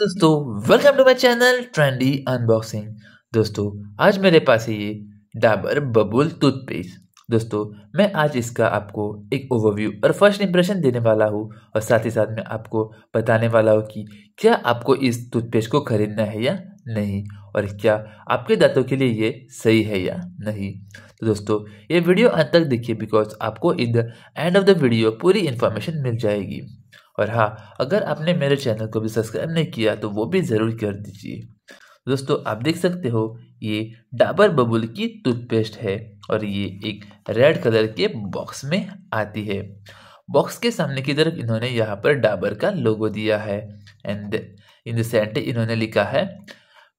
दोस्तों welcome to my channel trendy unboxing दोस्तों आज मेरे पास है ये डाबर बबुल टूथपेस्ट दोस्तों मैं आज इसका आपको एक ओवरव्यू और फर्स्ट इंप्रेशन देने वाला हूँ और साथ ही साथ मैं आपको बताने वाला हूँ कि क्या आपको इस टूथपेस्ट को खरीदना है या नहीं और क्या आपके दांतों के लिए ये सही है या नहीं तो दोस्तों ये वीडियो अंत तक देखिए बिकॉज आपको in the end of the video पूरी इन्फॉर्मेशन मिल जाएगी और हाँ अगर आपने मेरे चैनल को भी सब्सक्राइब नहीं किया तो वो भी ज़रूर कर दीजिए दोस्तों आप देख सकते हो ये डाबर बबुल की टूथपेस्ट है और ये एक रेड कलर के बॉक्स में आती है बॉक्स के सामने की तरफ इन्होंने यहाँ पर डाबर का लोगो दिया है एंड इन द सेंटर इन्होंने लिखा है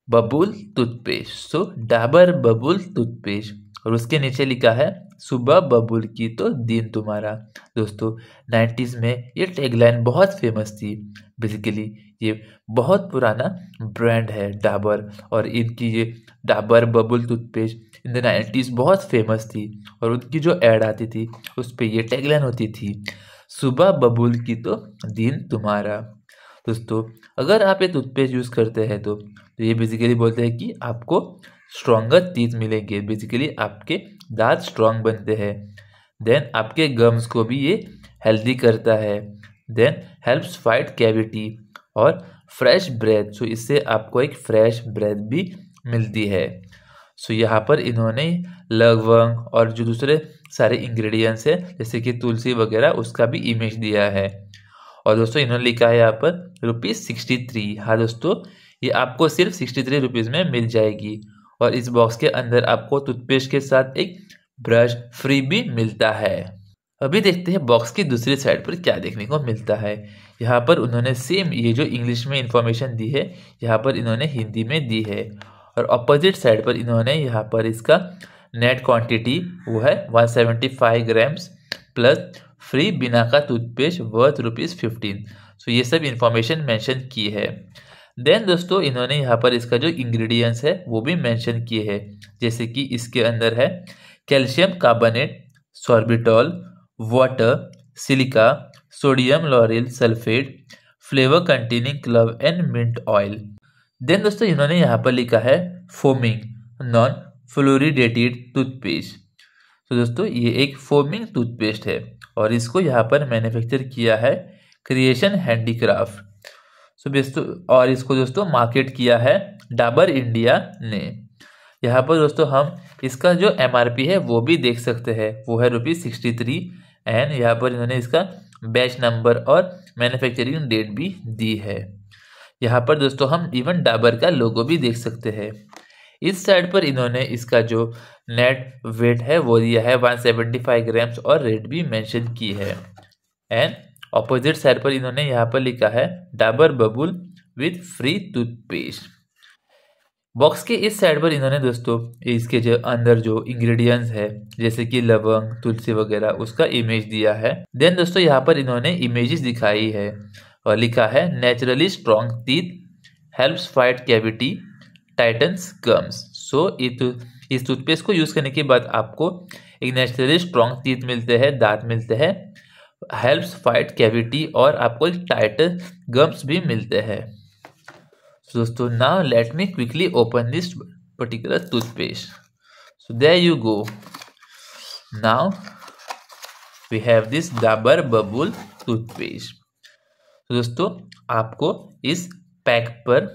Babool toothpaste so Dabur बबुल toothpaste और उसके नीचे लिखा है सुबह बबुल की तो दिन तुम्हारा दोस्तों नाइन्टीज़ में ये टैगलाइन बहुत फेमस थी बेसिकली ये बहुत पुराना ब्रांड है डाबर और इनकी ये Dabur बबुल toothpaste in the nineties बहुत फेमस थी और उनकी जो एड आती थी उस पर यह टैगलाइन होती थी सुबह बबुल की तो दिन तुम्हारा दोस्तों अगर आप ये टूथपेस्ट यूज़ करते हैं तो, तो ये बेसिकली बोलते हैं कि आपको स्ट्रॉन्गर टीथ मिलेंगे बेसिकली आपके दांत स्ट्रांग बनते हैं देन आपके गम्स को भी ये हेल्दी करता है देन हेल्प्स फाइट कैविटी और फ्रेश ब्रेथ सो इससे आपको एक फ्रेश ब्रेथ भी मिलती है सो so, यहाँ पर इन्होंने लगवंग और जो दूसरे सारे इंग्रेडिएंट्स हैं जैसे कि तुलसी वगैरह उसका भी इमेज दिया है और दोस्तों इन्होंने लिखा है यहाँ पर रुपीज़ सिक्सटी थ्री हाँ दोस्तों ये आपको सिर्फ सिक्सटी थ्री रुपीज़ में मिल जाएगी और इस बॉक्स के अंदर आपको टूथपेस्ट के साथ एक ब्रश फ्री भी मिलता है अभी देखते हैं बॉक्स की दूसरी साइड पर क्या देखने को मिलता है यहाँ पर उन्होंने सेम ये जो इंग्लिश में इंफॉर्मेशन दी है यहाँ पर इन्होंने हिंदी में दी है और अपोजिट साइड पर इन्होंने यहाँ पर इसका नेट क्वांटिटी वो है 175 ग्राम्स प्लस फ्री बिना का toothpaste worth rupees fifteen so ये सब इन्फॉर्मेशन मैंशन की है देन दोस्तों इन्होंने यहाँ पर इसका जो इंग्रेडिएंट्स है वो भी मेंशन किए हैं जैसे कि इसके अंदर है calcium carbonate sorbitol water silica sodium lauryl sulphate flavour containing clove and mint oil then दोस्तों इन्होंने यहाँ पर लिखा है फोमिंग नॉन फ्लोरिडेटेड टूथपेस्ट तो दोस्तों ये एक फोमिंग टूथपेस्ट है और इसको यहाँ पर मैन्युफैक्चर किया है क्रिएशन हैंडीक्राफ्ट सो तो दोस्तों और इसको दोस्तों मार्केट किया है डाबर इंडिया ने यहाँ पर दोस्तों हम इसका जो एम है वो भी देख सकते हैं वो है रुपीज़ सिक्सटी थ्री एंड यहाँ पर इन्होंने इसका बैच नंबर और मैन्युफैक्चरिंग डेट भी दी है यहाँ पर दोस्तों हम इवन डाबर का लोगो भी देख सकते हैं इस साइड पर इन्होंने इसका जो नेट वेट है वो दिया है 175 ग्राम्स और रेट भी मेंशन की है एंड ऑपोजिट साइड पर इन्होंने यहाँ पर लिखा है Dabur Babool with free toothpaste box के इस साइड पर इन्होंने दोस्तों इसके जो अंदर जो इंग्रेडिएंट्स है जैसे कि लवंग तुलसी वगैरह उसका इमेज दिया है देन दोस्तों यहाँ पर इन्होंने इमेजेस दिखाई है और लिखा है naturally strong teeth helps fight cavity tightens gums so इस टूथपेस्ट को यूज़ करने के बाद आपको एक नेचुरली स्ट्रॉन्ग टीथ मिलते हैं दांत मिलते हैं हेल्प्स फाइट कैविटी और आपको टाइट गम्स भी मिलते हैं दोस्तों now let me quickly open this particular toothpaste so there you go now we have this Dabur बबुल toothpaste दोस्तों आपको इस पैक पर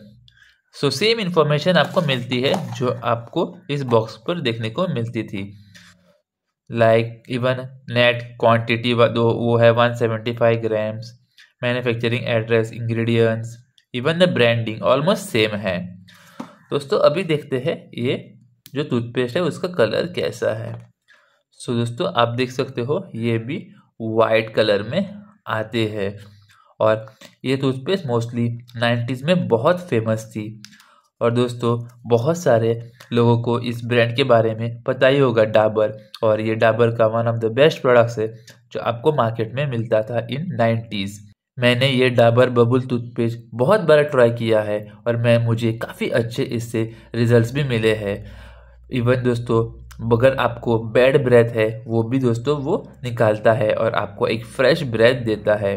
सो सेम इन्फॉर्मेशन आपको मिलती है जो आपको इस बॉक्स पर देखने को मिलती थी लाइक इवन नेट क्वांटिटी दो वो है 175 grams manufacturing address ingredients even the branding almost same है दोस्तों अभी देखते हैं ये जो टूथपेस्ट है उसका कलर कैसा है सो so, दोस्तों आप देख सकते हो ये भी वाइट कलर में आते हैं और ये टूथपेस्ट मोस्टली नाइन्टीज़ में बहुत फेमस थी और दोस्तों बहुत सारे लोगों को इस ब्रांड के बारे में पता ही होगा डाबर और ये डाबर का one of the best products है जो आपको मार्केट में मिलता था इन नाइन्टीज़ मैंने ये डाबर बबुल टूथपेस्ट बहुत बार ट्राई किया है और मैं मुझे काफ़ी अच्छे इससे रिजल्ट्स भी मिले हैं इवन दोस्तों अगर आपको बैड ब्रेथ है वो भी दोस्तों वो निकालता है और आपको एक फ्रेश ब्रेथ देता है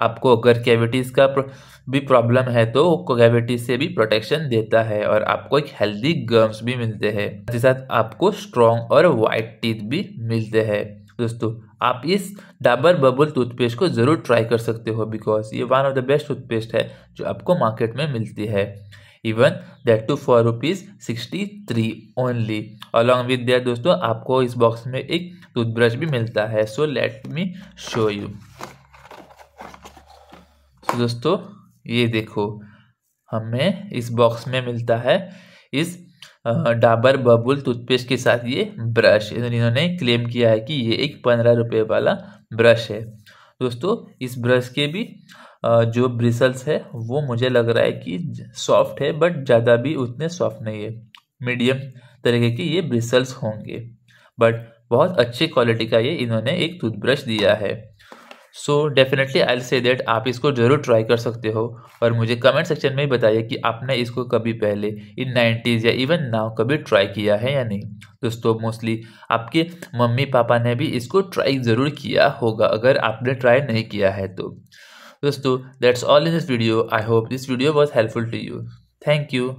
आपको अगर कैविटीज़ का भी प्रॉब्लम है तो कैविटीज से भी प्रोटेक्शन देता है और आपको एक हेल्दी गर्म्स भी मिलते हैं साथ ही साथ आपको स्ट्रॉन्ग और वाइट टीथ भी मिलते हैं दोस्तों आप इस डाबर बबल टूथपेस्ट को ज़रूर ट्राई कर सकते हो बिकॉज ये one of the best toothpaste है जो आपको मार्केट में मिलती है even that too for rupees sixty three only along with that दोस्तों आपको इस बॉक्स में एक टूथब्रश भी मिलता है so let me show you तो दोस्तों ये देखो हमें इस बॉक्स में मिलता है इस डाबर बबुल टूथपेस्ट के साथ ये ब्रश इन्होंने क्लेम किया है कि ये एक पंद्रह रुपये वाला ब्रश है दोस्तों इस ब्रश के भी जो ब्रिसल्स है वो मुझे लग रहा है कि सॉफ्ट है बट ज़्यादा भी उतने सॉफ्ट नहीं है मीडियम तरीके के ये ब्रिसल्स होंगे बट बहुत अच्छी क्वालिटी का ये इन्होंने एक टूथब्रश दिया है so definitely I say that आप इसको ज़रूर ट्राई कर सकते हो और मुझे कमेंट सेक्शन में बताइए कि आपने इसको कभी पहले इन नाइन्टीज़ या इवन नाव कभी ट्राई किया है या नहीं दोस्तों मोस्टली आपके मम्मी पापा ने भी इसको ट्राई ज़रूर किया होगा अगर आपने ट्राई नहीं किया है तो दोस्तों that's all in this video I hope this video was helpful to you thank you